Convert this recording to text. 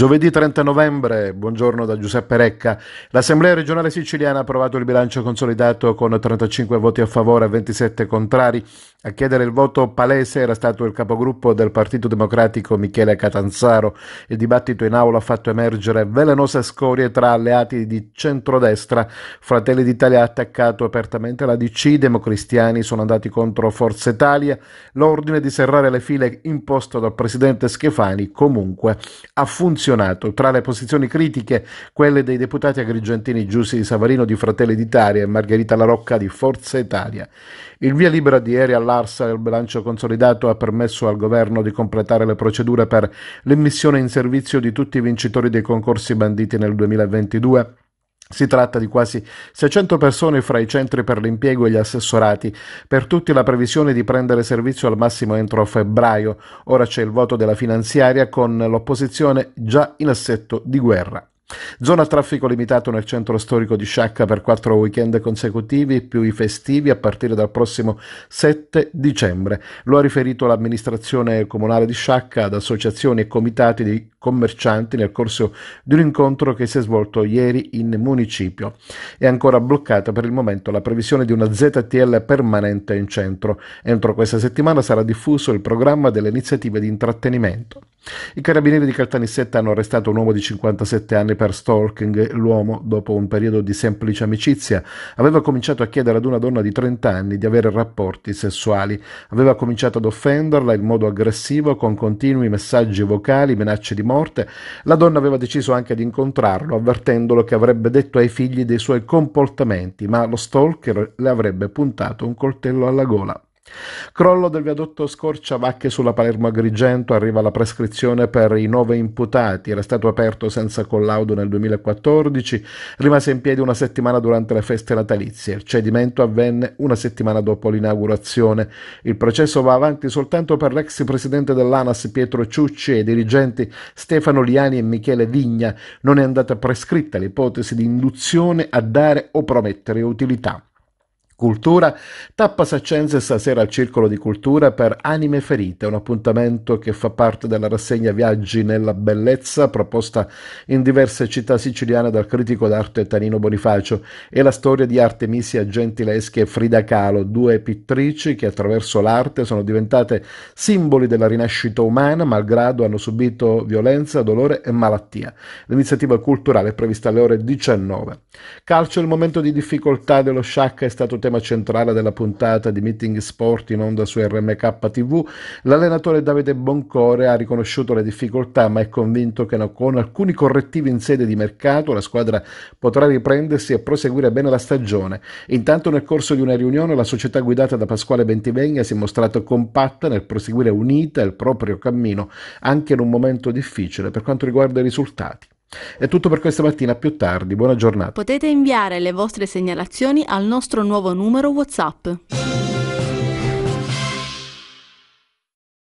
Giovedì 30 novembre, buongiorno da Giuseppe Recca. L'Assemblea regionale siciliana ha approvato il bilancio consolidato con 35 voti a favore e 27 contrari a chiedere il voto palese era stato il capogruppo del Partito Democratico Michele Catanzaro. Il dibattito in aula ha fatto emergere velenose scorie tra alleati di centrodestra. Fratelli d'Italia ha attaccato apertamente la DC, i democristiani sono andati contro Forza Italia. L'ordine di serrare le file imposto dal presidente Schifani comunque ha funzionato. Tra le posizioni critiche quelle dei deputati agrigentini Giussi di Savarino di Fratelli d'Italia e Margherita Larocca di Forza Italia. Il via libera di ieri alla dell'Arsa il bilancio consolidato ha permesso al governo di completare le procedure per l'immissione in servizio di tutti i vincitori dei concorsi banditi nel 2022 si tratta di quasi 600 persone fra i centri per l'impiego e gli assessorati. Per tutti la previsione di prendere servizio al massimo entro febbraio. Ora c'è il voto della finanziaria con l'opposizione già in assetto di guerra. Zona traffico limitato nel centro storico di Sciacca per quattro weekend consecutivi più i festivi a partire dal prossimo 7 dicembre. Lo ha riferito l'amministrazione comunale di Sciacca ad associazioni e comitati di commercianti nel corso di un incontro che si è svolto ieri in municipio. È ancora bloccata per il momento la previsione di una ZTL permanente in centro. Entro questa settimana sarà diffuso il programma delle iniziative di intrattenimento. I carabinieri di Caltanissetta hanno arrestato un uomo di 57 anni per stalking, l'uomo, dopo un periodo di semplice amicizia, aveva cominciato a chiedere ad una donna di 30 anni di avere rapporti sessuali. Aveva cominciato ad offenderla in modo aggressivo, con continui messaggi vocali, minacce di morte. La donna aveva deciso anche di incontrarlo, avvertendolo che avrebbe detto ai figli dei suoi comportamenti, ma lo stalker le avrebbe puntato un coltello alla gola. Crollo del viadotto Scorciavacche sulla Palermo Agrigento, arriva la prescrizione per i nove imputati, era stato aperto senza collaudo nel 2014, rimase in piedi una settimana durante le feste natalizie, il cedimento avvenne una settimana dopo l'inaugurazione. Il processo va avanti soltanto per l'ex presidente dell'ANAS Pietro Ciucci e i dirigenti Stefano Liani e Michele Vigna, non è andata prescritta l'ipotesi di induzione a dare o promettere utilità. Cultura, tappa Saccenze stasera al Circolo di Cultura per Anime Ferite, un appuntamento che fa parte della rassegna Viaggi nella Bellezza, proposta in diverse città siciliane dal critico d'arte Tanino Bonifacio, e la storia di Artemisia Gentileschi e Frida Kahlo, due pittrici che attraverso l'arte sono diventate simboli della rinascita umana, malgrado hanno subito violenza, dolore e malattia. L'iniziativa culturale è prevista alle ore 19. Calcio, il momento di difficoltà dello Sciacca è stato tenuto tema centrale della puntata di Meeting Sport in onda su RMK TV, l'allenatore Davide Boncore ha riconosciuto le difficoltà ma è convinto che con alcuni correttivi in sede di mercato la squadra potrà riprendersi e proseguire bene la stagione. Intanto nel corso di una riunione la società guidata da Pasquale Bentivegna si è mostrata compatta nel proseguire unita il proprio cammino anche in un momento difficile per quanto riguarda i risultati. È tutto per questa mattina, a più tardi, buona giornata. Potete inviare le vostre segnalazioni al nostro nuovo numero WhatsApp.